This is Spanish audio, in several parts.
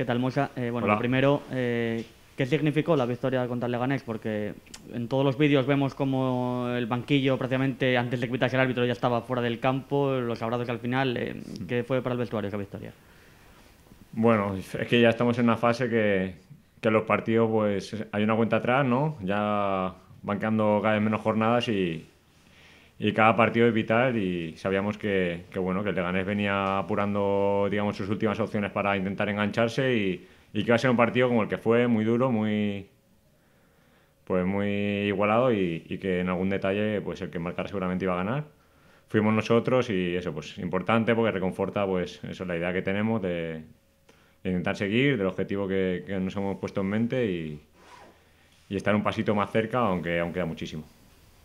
¿Qué tal, Mosa? Eh, bueno, lo primero, eh, ¿qué significó la victoria contra el Leganés? Porque en todos los vídeos vemos como el banquillo prácticamente antes de que el árbitro ya estaba fuera del campo, los que al final. Eh, mm. ¿Qué fue para el vestuario esa victoria? Bueno, es que ya estamos en una fase que, que los partidos, pues hay una cuenta atrás, ¿no? Ya van quedando cada vez menos jornadas y, y cada partido es vital y sabíamos que, que, bueno, que el Leganés venía apurando digamos, sus últimas opciones para intentar engancharse y, y que iba a ser un partido como el que fue, muy duro, muy, pues muy igualado y, y, que en algún detalle pues el que marcar seguramente iba a ganar. Fuimos nosotros y eso pues importante porque reconforta pues eso la idea que tenemos de, intentar seguir, del objetivo que, que, nos hemos puesto en mente y, y estar un pasito más cerca aunque aún queda muchísimo.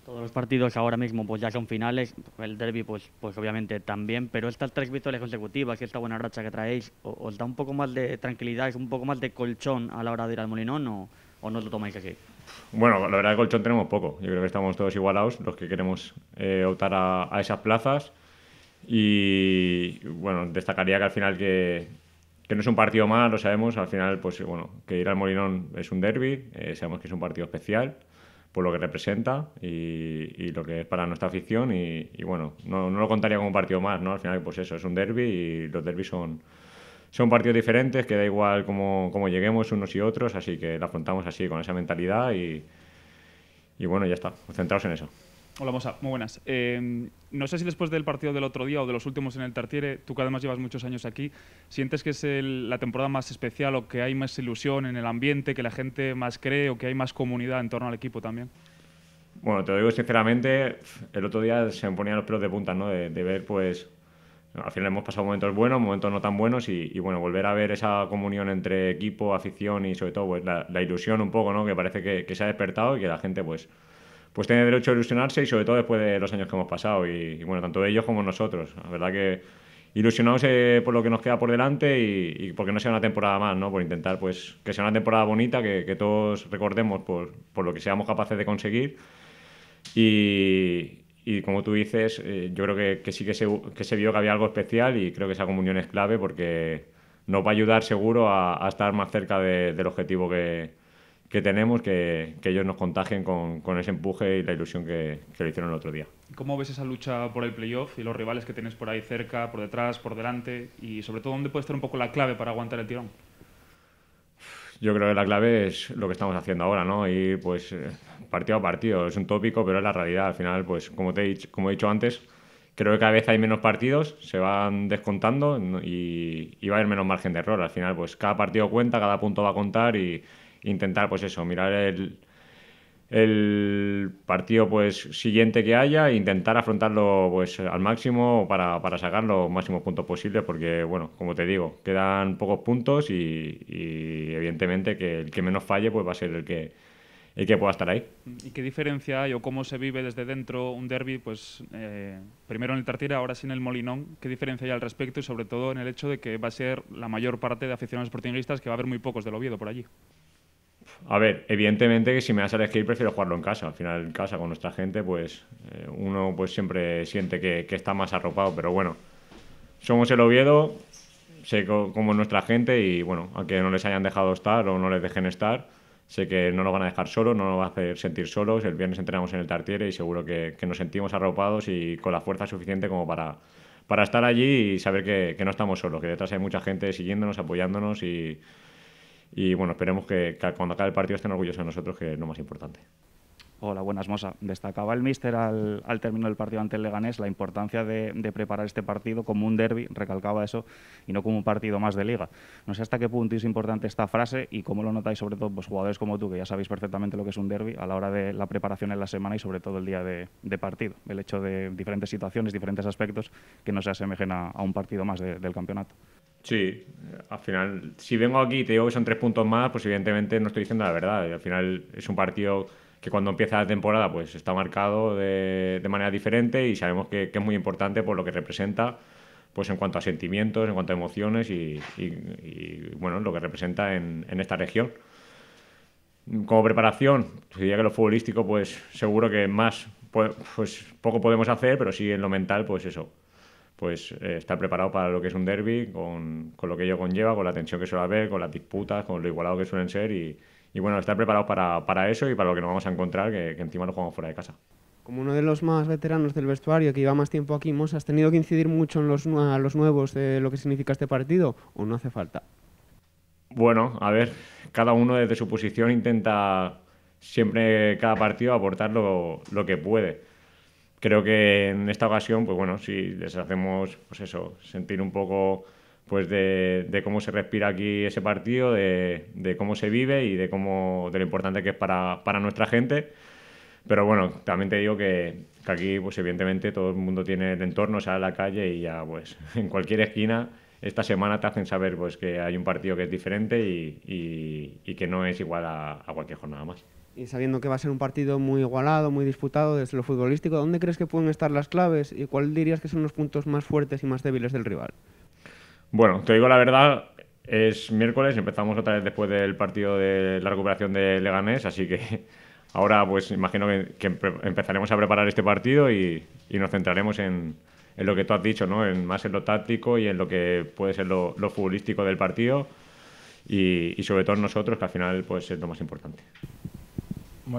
Todos los partidos ahora mismo pues ya son finales, el derby pues, pues obviamente también, pero estas tres victorias consecutivas y esta buena racha que traéis, ¿os da un poco más de tranquilidad, es un poco más de colchón a la hora de ir al Molinón o, o no lo tomáis así? Bueno, la verdad, el colchón tenemos poco. Yo creo que estamos todos igualados, los que queremos eh, optar a, esas plazas. Y bueno, destacaría que al final que, que, no es un partido más, lo sabemos. Al final, pues bueno, que ir al Molinón es un derby, eh, sabemos que es un partido especial por lo que representa y, y, lo que es para nuestra afición. Y, y bueno, no, no, lo contaría como un partido más, ¿no? Al final, pues eso, es un derby y los derbis son, son partidos diferentes, que da igual cómo, cómo lleguemos unos y otros, así que lo afrontamos así, con esa mentalidad y, y bueno, ya está, centrados en eso. Hola, Mosa. Muy buenas. Em, no sé si después del partido del otro día o de los últimos en el Tartiere, tú que además llevas muchos años aquí, ¿sientes que es la temporada más especial o que hay más ilusión en el ambiente, que la gente más cree o que hay más comunidad en torno al equipo también? Bueno, te lo digo sinceramente, el otro día se me ponían los pelos de punta, ¿no? De, ver, pues, al final hemos pasado momentos buenos, momentos no tan buenos y, bueno, volver a ver esa comunión entre equipo, afición y sobre todo pues, la, ilusión un poco, ¿no? Que parece que, que se ha despertado y que la gente, pues, pues tiene derecho a ilusionarse y sobre todo después de los años que hemos pasado. Y, bueno, tanto ellos como nosotros. La verdad que ilusionados eh, por lo que nos queda por delante y, porque no sea una temporada más, ¿no? Por intentar pues que sea una temporada bonita, que, todos recordemos por, lo que seamos capaces de conseguir. Y, como tú dices, eh, yo creo que, sí que se, vio que había algo especial y creo que esa comunión es clave porque nos va a ayudar seguro a, estar más cerca del objetivo que, que tenemos, que, que, ellos nos contagien con, con, ese empuje y la ilusión que, que lo hicieron el otro día. ¿Cómo ves esa lucha por el playoff y los rivales que tienes por ahí cerca, por detrás, por delante? Y sobre todo, ¿dónde puede estar un poco la clave para aguantar el tirón? Yo creo que la clave es lo que estamos haciendo ahora, ¿no? Y pues eh, partido a partido, es un tópico, pero es la realidad. Al final, pues como, te he dicho, como he dicho antes, creo que cada vez hay menos partidos, se van descontando y, y va a haber menos margen de error. Al final, pues cada partido cuenta, cada punto va a contar y intentar, pues eso, mirar el, partido pues siguiente que haya e intentar afrontarlo pues al máximo para, sacar los máximos puntos posibles porque bueno como te digo quedan pocos puntos y, evidentemente que el que menos falle pues va a ser el que el que pueda estar ahí y qué diferencia hay o cómo se vive desde dentro un derby pues eh, primero en el Tartira, ahora sí en el Molinón qué diferencia hay al respecto y sobre todo en el hecho de que va a ser la mayor parte de aficionados sportinguistas que va a haber muy pocos del Oviedo por allí a ver, evidentemente que si me vas a elegir prefiero jugarlo en casa. Al final en casa con nuestra gente, pues eh, uno pues siempre siente que, que, está más arropado. Pero bueno, somos el Oviedo, sé cómo es nuestra gente y bueno, aunque no les hayan dejado estar o no les dejen estar, sé que no nos van a dejar solos, no nos va a hacer sentir solos. El viernes entrenamos en el Tartiere y seguro que, que nos sentimos arropados y con la fuerza suficiente como para, para estar allí y saber que, que no estamos solos, que detrás hay mucha gente siguiéndonos, apoyándonos y y bueno, esperemos que, cuando acabe el partido estén orgullosos de nosotros, que es lo más importante. Hola, buenas, Mosa. Destacaba el míster al, término del partido ante el Leganés la importancia de, preparar este partido como un derby, recalcaba eso, y no como un partido más de liga. No sé hasta qué punto es importante esta frase y cómo lo notáis, sobre todo, pues, jugadores como tú, que ya sabéis perfectamente lo que es un derby a la hora de la preparación en la semana y, sobre todo, el día de, partido. El hecho de diferentes situaciones, diferentes aspectos que no se asemejen a, un partido más del campeonato. Sí, al final, si vengo aquí y te digo que son tres puntos más, pues evidentemente no estoy diciendo la verdad. Al final es un partido que cuando empieza la temporada pues está marcado de, manera diferente y sabemos que, es muy importante por lo que representa pues en cuanto a sentimientos, en cuanto a emociones y, bueno, lo que representa en, esta región. Como preparación, diría que lo futbolístico pues seguro que más, pues, pues poco podemos hacer, pero sí en lo mental pues eso, pues eh, está estar preparado para lo que es un derby, con, lo que ello conlleva, con la tensión que suele haber, con las disputas, con lo igualado que suelen ser y, bueno, estar preparado para, eso y para lo que nos vamos a encontrar, que, encima lo jugamos fuera de casa. Como uno de los más veteranos del vestuario, que lleva más tiempo aquí, Mos, ¿has tenido que incidir mucho en los, los nuevos de lo que significa este partido o no hace falta? Bueno, a ver, cada uno desde su posición intenta siempre, cada partido, aportar lo que puede creo que en esta ocasión, pues bueno, si les hacemos, pues eso, sentir un poco pues de, cómo se respira aquí ese partido, de, cómo se vive y de cómo de lo importante que es para, para nuestra gente. Pero bueno, también te digo que, aquí, pues evidentemente, todo el mundo tiene el entorno, sale a la calle y ya, pues, en cualquier esquina, esta semana te hacen saber pues que hay un partido que es diferente y, y, que no es igual a, a cualquier jornada más y sabiendo que va a ser un partido muy igualado, muy disputado desde lo futbolístico, ¿dónde crees que pueden estar las claves y cuál dirías que son los puntos más fuertes y más débiles del rival? Bueno, te digo la verdad, es miércoles, empezamos otra vez después del partido de la recuperación de Leganés, así que ahora pues imagino que, empezaremos a preparar este partido y, nos centraremos en, lo que tú has dicho, ¿no? en, más en lo táctico y en lo que puede ser lo, futbolístico del partido. Y, y sobre todo nosotros, que al final pues, es lo más importante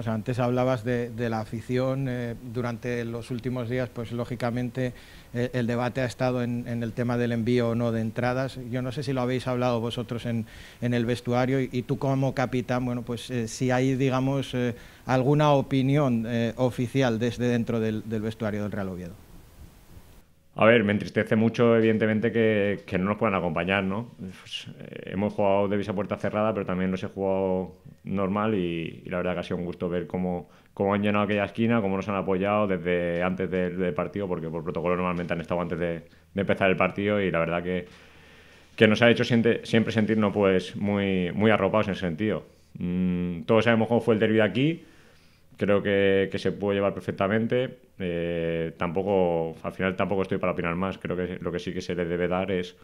antes hablabas de, la afición. Eh, durante los últimos días, pues lógicamente eh, el debate ha estado en, el tema del envío o no de entradas. Yo no sé si lo habéis hablado vosotros en, el vestuario y, tú como capitán, bueno, pues eh, si hay, digamos, alguna opinión oficial desde dentro del vestuario del Real Oviedo. A ver, me entristece mucho, evidentemente, que, que no nos puedan acompañar, ¿no? Pues, eh, hemos jugado de visa puerta cerrada, pero también los he jugado normal y, la verdad que ha sido un gusto ver cómo, cómo, han llenado aquella esquina, cómo nos han apoyado desde antes del partido, porque por protocolo normalmente han estado antes de, empezar el partido y la verdad que, que nos ha hecho siempre, sentirnos pues muy, muy arropados en ese sentido. Mm, todos sabemos cómo fue el derbi aquí creo que, se puede llevar perfectamente. Eh, tampoco, al final tampoco estoy para opinar más. Creo que lo que sí que se le debe dar es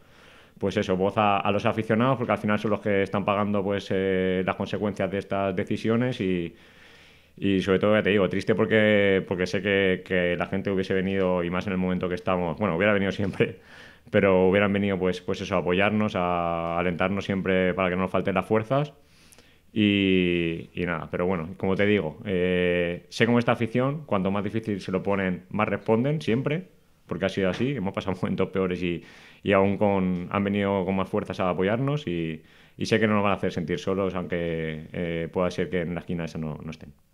pues eso, voz a, los aficionados, porque al final son los que están pagando pues eh, las consecuencias de estas decisiones y, y sobre todo, ya te digo, triste porque, porque sé que, que, la gente hubiese venido, y más en el momento que estamos, bueno, hubiera venido siempre, pero hubieran venido pues, pues eso, a apoyarnos, a, a alentarnos siempre para que no nos falten las fuerzas y, nada, pero bueno, como te digo, eh, sé cómo esta afición, cuanto más difícil se lo ponen, más responden siempre, porque ha sido así, hemos pasado momentos peores y, y aún con, han venido con más fuerzas a apoyarnos y, sé que no nos van a hacer sentir solos, aunque eh, pueda ser que en la esquina esa no, no estén.